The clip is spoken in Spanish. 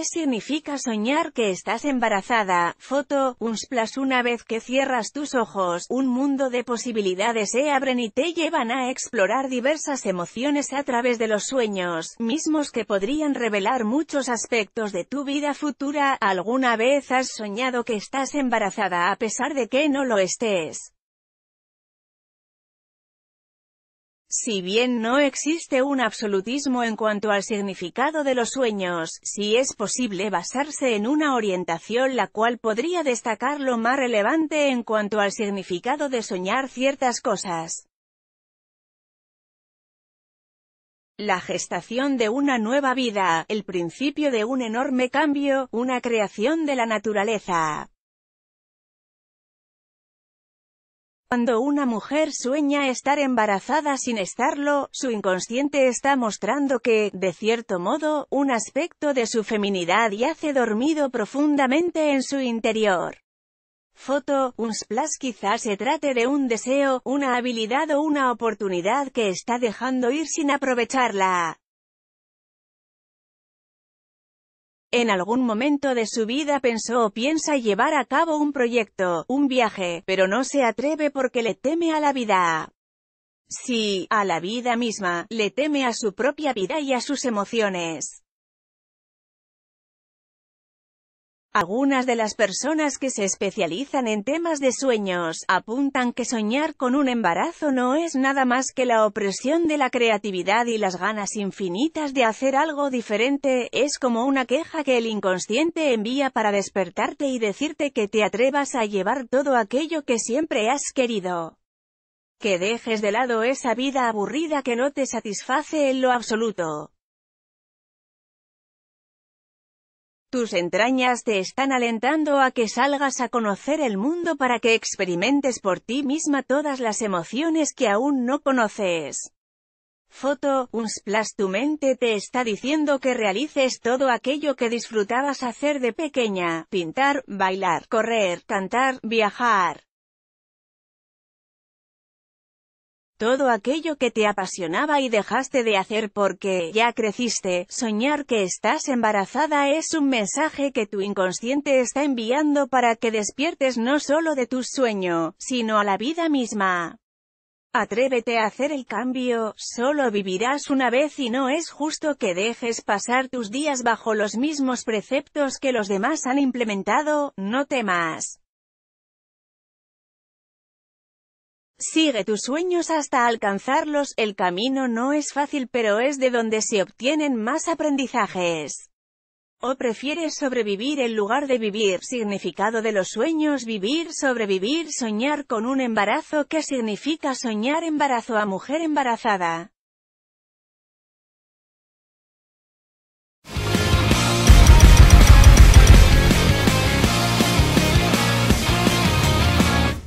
Qué significa soñar que estás embarazada? Foto, Unsplash Una vez que cierras tus ojos, un mundo de posibilidades se abren y te llevan a explorar diversas emociones a través de los sueños, mismos que podrían revelar muchos aspectos de tu vida futura. ¿Alguna vez has soñado que estás embarazada a pesar de que no lo estés? Si bien no existe un absolutismo en cuanto al significado de los sueños, sí es posible basarse en una orientación la cual podría destacar lo más relevante en cuanto al significado de soñar ciertas cosas. La gestación de una nueva vida, el principio de un enorme cambio, una creación de la naturaleza. Cuando una mujer sueña estar embarazada sin estarlo, su inconsciente está mostrando que, de cierto modo, un aspecto de su feminidad yace dormido profundamente en su interior. Foto, un splash quizá se trate de un deseo, una habilidad o una oportunidad que está dejando ir sin aprovecharla. En algún momento de su vida pensó o piensa llevar a cabo un proyecto, un viaje, pero no se atreve porque le teme a la vida. Sí, a la vida misma, le teme a su propia vida y a sus emociones. Algunas de las personas que se especializan en temas de sueños, apuntan que soñar con un embarazo no es nada más que la opresión de la creatividad y las ganas infinitas de hacer algo diferente, es como una queja que el inconsciente envía para despertarte y decirte que te atrevas a llevar todo aquello que siempre has querido. Que dejes de lado esa vida aburrida que no te satisface en lo absoluto. Tus entrañas te están alentando a que salgas a conocer el mundo para que experimentes por ti misma todas las emociones que aún no conoces. Foto, un splash tu mente te está diciendo que realices todo aquello que disfrutabas hacer de pequeña, pintar, bailar, correr, cantar, viajar. todo aquello que te apasionaba y dejaste de hacer porque ya creciste, soñar que estás embarazada es un mensaje que tu inconsciente está enviando para que despiertes no solo de tu sueño, sino a la vida misma. Atrévete a hacer el cambio, solo vivirás una vez y no es justo que dejes pasar tus días bajo los mismos preceptos que los demás han implementado, no temas. Sigue tus sueños hasta alcanzarlos, el camino no es fácil pero es de donde se obtienen más aprendizajes. ¿O prefieres sobrevivir en lugar de vivir? Significado de los sueños Vivir, sobrevivir, soñar con un embarazo ¿Qué significa soñar embarazo a mujer embarazada?